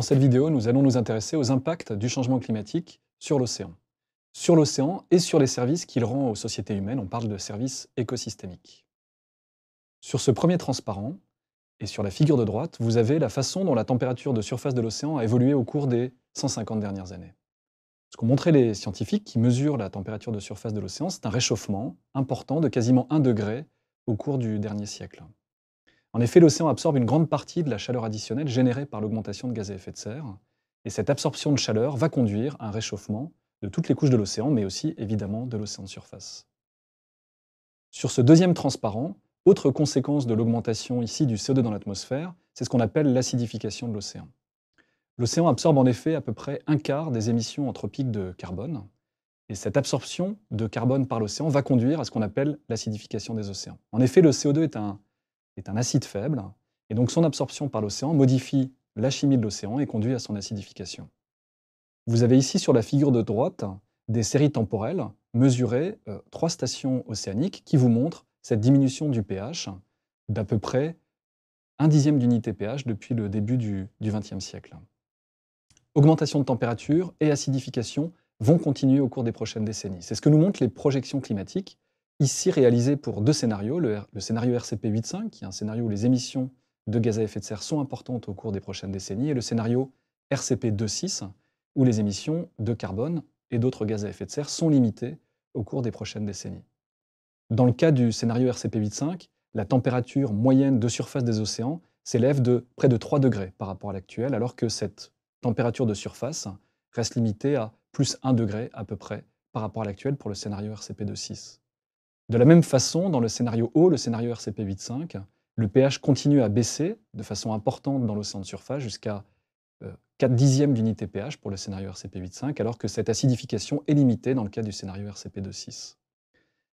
Dans cette vidéo, nous allons nous intéresser aux impacts du changement climatique sur l'océan. Sur l'océan et sur les services qu'il rend aux sociétés humaines, on parle de services écosystémiques. Sur ce premier transparent, et sur la figure de droite, vous avez la façon dont la température de surface de l'océan a évolué au cours des 150 dernières années. Ce qu'ont montré les scientifiques qui mesurent la température de surface de l'océan, c'est un réchauffement important de quasiment 1 degré au cours du dernier siècle. En effet, l'océan absorbe une grande partie de la chaleur additionnelle générée par l'augmentation de gaz à effet de serre, et cette absorption de chaleur va conduire à un réchauffement de toutes les couches de l'océan, mais aussi évidemment de l'océan de surface. Sur ce deuxième transparent, autre conséquence de l'augmentation ici du CO2 dans l'atmosphère, c'est ce qu'on appelle l'acidification de l'océan. L'océan absorbe en effet à peu près un quart des émissions anthropiques de carbone, et cette absorption de carbone par l'océan va conduire à ce qu'on appelle l'acidification des océans. En effet, le CO2 est un est un acide faible, et donc son absorption par l'océan modifie la chimie de l'océan et conduit à son acidification. Vous avez ici sur la figure de droite des séries temporelles mesurées, euh, trois stations océaniques qui vous montrent cette diminution du pH d'à peu près un dixième d'unité pH depuis le début du XXe siècle. Augmentation de température et acidification vont continuer au cours des prochaines décennies. C'est ce que nous montrent les projections climatiques ici réalisé pour deux scénarios, le, scénario RCP 8.5, qui est un scénario où les émissions de gaz à effet de serre sont importantes au cours des prochaines décennies, et le scénario RCP 2.6, où les émissions de carbone et d'autres gaz à effet de serre sont limitées au cours des prochaines décennies. Dans le cas du scénario RCP 8.5, la température moyenne de surface des océans s'élève de près de 3 degrés par rapport à l'actuel, alors que cette température de surface reste limitée à plus 1 degré à peu près par rapport à l'actuel pour le scénario RCP 2.6. De la même façon, dans le scénario O, le scénario RCP 8.5, le pH continue à baisser de façon importante dans l'océan de surface jusqu'à 4 euh, dixièmes d'unité pH pour le scénario RCP 8.5, alors que cette acidification est limitée dans le cas du scénario RCP 2.6.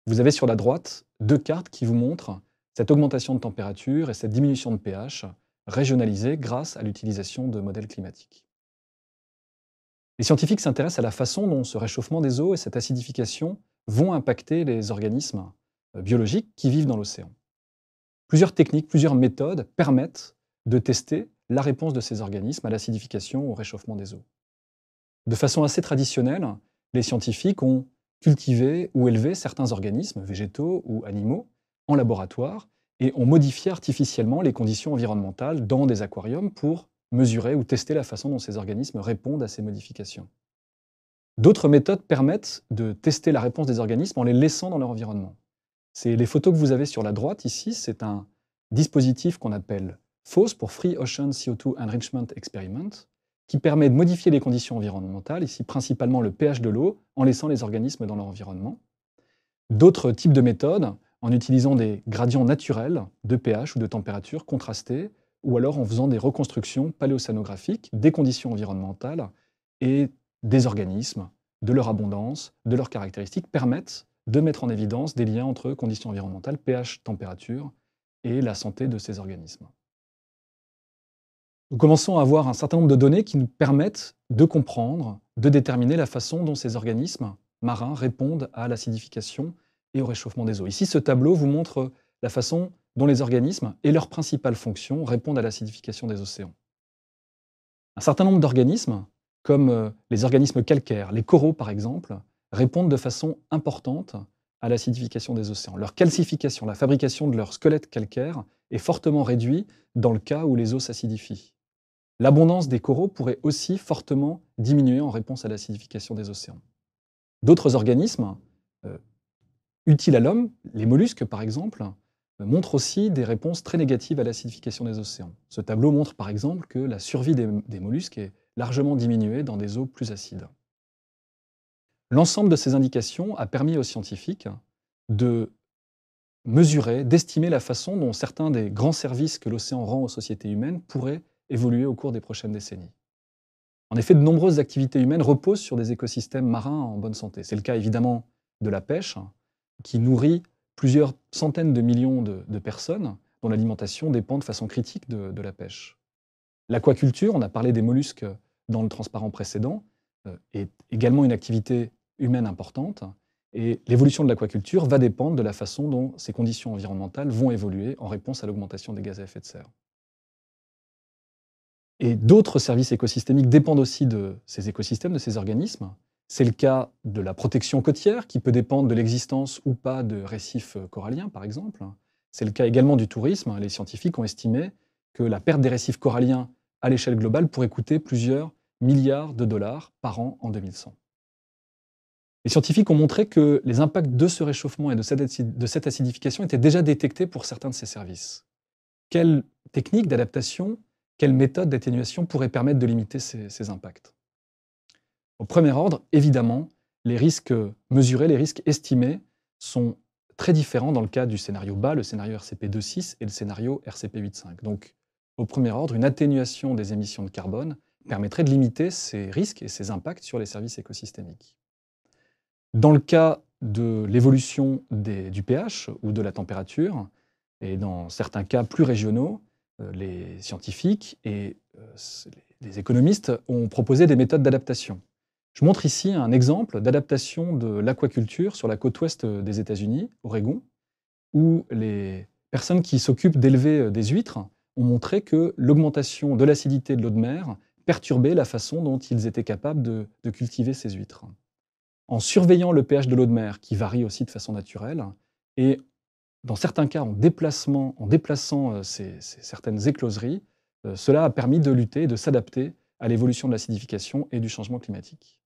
Vous avez sur la droite deux cartes qui vous montrent cette augmentation de température et cette diminution de pH régionalisée grâce à l'utilisation de modèles climatiques. Les scientifiques s'intéressent à la façon dont ce réchauffement des eaux et cette acidification vont impacter les organismes euh, biologiques qui vivent dans l'océan. Plusieurs techniques, plusieurs méthodes permettent de tester la réponse de ces organismes à l'acidification, ou au réchauffement des eaux. De façon assez traditionnelle, les scientifiques ont cultivé ou élevé certains organismes, végétaux ou animaux, en laboratoire et ont modifié artificiellement les conditions environnementales dans des aquariums pour mesurer ou tester la façon dont ces organismes répondent à ces modifications. D'autres méthodes permettent de tester la réponse des organismes en les laissant dans leur environnement. C'est les photos que vous avez sur la droite ici, c'est un dispositif qu'on appelle FOSS pour Free Ocean CO2 Enrichment Experiment, qui permet de modifier les conditions environnementales, ici principalement le pH de l'eau, en laissant les organismes dans leur environnement. D'autres types de méthodes, en utilisant des gradients naturels de pH ou de température contrastés, ou alors en faisant des reconstructions paléocénographiques des conditions environnementales et des organismes, de leur abondance, de leurs caractéristiques, permettent de mettre en évidence des liens entre conditions environnementales, pH, température et la santé de ces organismes. Nous commençons à avoir un certain nombre de données qui nous permettent de comprendre, de déterminer la façon dont ces organismes marins répondent à l'acidification et au réchauffement des eaux. Ici, ce tableau vous montre la façon dont les organismes et leurs principales fonctions répondent à l'acidification des océans. Un certain nombre d'organismes comme euh, les organismes calcaires, les coraux par exemple, répondent de façon importante à l'acidification des océans. Leur calcification, la fabrication de leur squelette calcaire est fortement réduite dans le cas où les eaux s'acidifient. L'abondance des coraux pourrait aussi fortement diminuer en réponse à l'acidification des océans. D'autres organismes, euh, utiles à l'homme, les mollusques par exemple, montrent aussi des réponses très négatives à l'acidification des océans. Ce tableau montre par exemple que la survie des, des mollusques est largement diminué dans des eaux plus acides. L'ensemble de ces indications a permis aux scientifiques de mesurer, d'estimer la façon dont certains des grands services que l'océan rend aux sociétés humaines pourraient évoluer au cours des prochaines décennies. En effet, de nombreuses activités humaines reposent sur des écosystèmes marins en bonne santé. C'est le cas évidemment de la pêche, qui nourrit plusieurs centaines de millions de, personnes dont l'alimentation dépend de façon critique de la pêche. L'aquaculture, on a parlé des mollusques euh, dans le transparent précédent, euh, est également une activité humaine importante. Et l'évolution de l'aquaculture va dépendre de la façon dont ces conditions environnementales vont évoluer en réponse à l'augmentation des gaz à effet de serre. Et d'autres services écosystémiques dépendent aussi de ces écosystèmes, de ces organismes. C'est le cas de la protection côtière, qui peut dépendre de l'existence ou pas de récifs euh, coralliens, par exemple. C'est le cas également du tourisme. Les scientifiques ont estimé que la perte des récifs coralliens à l'échelle globale pourrait coûter plusieurs milliards de dollars par an en 2100. Les scientifiques ont montré que les impacts de ce réchauffement et de cette acidification étaient déjà détectés pour certains de ces services. Quelles techniques d'adaptation, quelles méthodes d'atténuation pourraient permettre de limiter ces, impacts Au premier ordre, évidemment, les risques mesurés, les risques estimés sont très différents dans le cas du scénario bas, le scénario RCP 2.6 et le scénario RCP 8.5. Donc, au premier ordre, une atténuation des émissions de carbone permettrait de limiter ces risques et ces impacts sur les services écosystémiques. Dans le cas de l'évolution du pH ou de la température, et dans certains cas plus régionaux, euh, les scientifiques et euh, les économistes ont proposé des méthodes d'adaptation. Je montre ici un exemple d'adaptation de l'aquaculture sur la côte ouest des États-Unis, Oregon, où les personnes qui s'occupent d'élever euh, des huîtres ont montré que l'augmentation de l'acidité de l'eau de mer perturbait la façon dont ils étaient capables de, cultiver ces huîtres. En surveillant le pH de l'eau de mer, qui varie aussi de façon naturelle, et dans certains cas en, déplacement, en déplaçant euh, ces, certaines écloseries, euh, cela a permis de lutter et de s'adapter à l'évolution de l'acidification et du changement climatique.